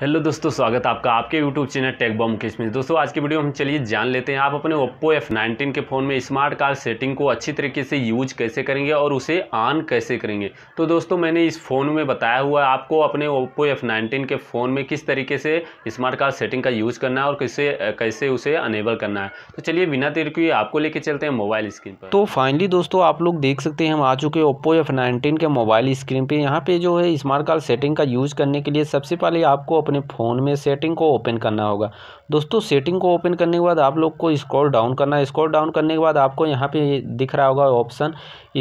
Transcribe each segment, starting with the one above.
hello दोस्तों स्वागत है आपका आपके YouTube channel tech bomb Mukesh में दोस्तों आज की वीडियो हम चलिए जान लेते हैं आप अपने ओप्पो एफ नाइनटीन के फ़ोन में स्मार्ट कार्ड सेटिंग को अच्छी तरीके से यूज कैसे करेंगे और उसे ऑन कैसे करेंगे तो दोस्तों मैंने इस फ़ोन में बताया हुआ है आपको अपने ओप्पो एफ नाइनटीन के फ़ोन में किस तरीके से स्मार्ट कार्ड सेटिंग का यूज़ करना है और कैसे कैसे उसे अनेबल करना है तो चलिए बिना देर के आपको लेके चलते हैं मोबाइल स्क्रीन पर तो फाइनली दोस्तों आप लोग देख सकते हैं हम आ चुके ओप्पो एफ नाइनटीन के मोबाइल स्क्रीन पर यहाँ पर जो है स्मार्ट कार्ड सेटिंग का यूज़ करने के लिए सबसे पहले आपको अपने फ़ोन में सेटिंग को ओपन करना होगा दोस्तों सेटिंग को ओपन करने के बाद आप लोग को स्क्रॉल डाउन करना है स्क्रॉल डाउन करने के बाद आपको यहाँ पे दिख रहा होगा ऑप्शन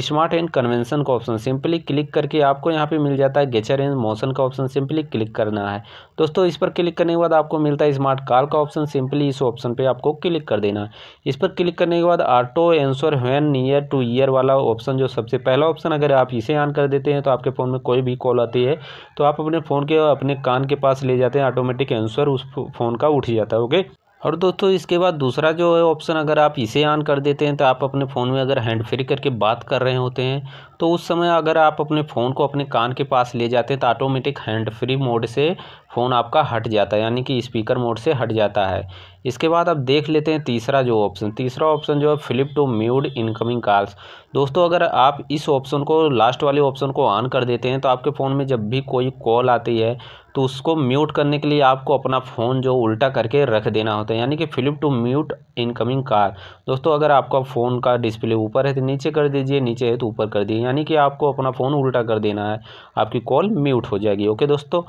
स्मार्ट एंड कन्वेंशन का ऑप्शन सिंपली क्लिक करके आपको यहाँ पे मिल जाता है गेचर एंड मोशन का ऑप्शन सिंपली क्लिक करना है दोस्तों इस पर क्लिक करने के बाद आपको मिलता है स्मार्ट कार का ऑप्शन सिंपली इस ऑप्शन पर आपको क्लिक कर देना है इस पर क्लिक करने के बाद auto answer when near to ear वाला ऑप्शन जो सबसे पहला ऑप्शन अगर आप इसे ऑन कर देते हैं तो आपके फ़ोन में कोई भी कॉल आती है तो आप अपने फ़ोन के अपने कान के पास ले जाते हैं ऑटोमेटिक आंसर उस फ़ोन का उठ जाता है ओके और दोस्तों इसके बाद दूसरा जो है ऑप्शन अगर आप इसे ऑन कर देते हैं तो आप अपने फ़ोन में अगर हैंड फ्री करके बात कर रहे होते हैं तो उस समय अगर आप अपने फ़ोन को अपने कान के पास ले जाते हैं तो ऑटोमेटिक हैंड फ्री मोड से फ़ोन आपका हट जाता है यानी कि स्पीकर मोड से हट जाता है इसके बाद आप देख लेते हैं तीसरा जो ऑप्शन तीसरा ऑप्शन जो है flip to mute incoming calls दोस्तों अगर आप इस ऑप्शन को लास्ट वाले ऑप्शन को ऑन कर देते हैं तो आपके फ़ोन में जब भी कोई कॉल आती है तो उसको म्यूट करने के लिए आपको अपना फ़ोन जो उल्टा करके रख देना होता है यानी कि flip to mute incoming call दोस्तों अगर आपका फ़ोन का डिस्प्ले ऊपर है तो नीचे कर दीजिए नीचे है तो ऊपर कर दीजिए यानी कि आपको अपना फ़ोन उल्टा कर देना है आपकी कॉल म्यूट हो जाएगी ओके दोस्तों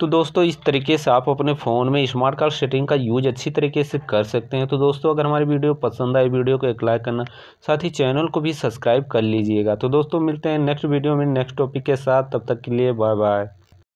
तो दोस्तों इस तरीके से आप अपने फ़ोन में स्मार्ट कार्ड सेटिंग का यूज अच्छी तरीके से कर सकते हैं तो दोस्तों अगर हमारी वीडियो पसंद आए वीडियो को एक लाइक करना साथ ही चैनल को भी सब्सक्राइब कर लीजिएगा तो दोस्तों मिलते हैं नेक्स्ट वीडियो में नेक्स्ट टॉपिक के साथ तब तक के लिए बाय बाय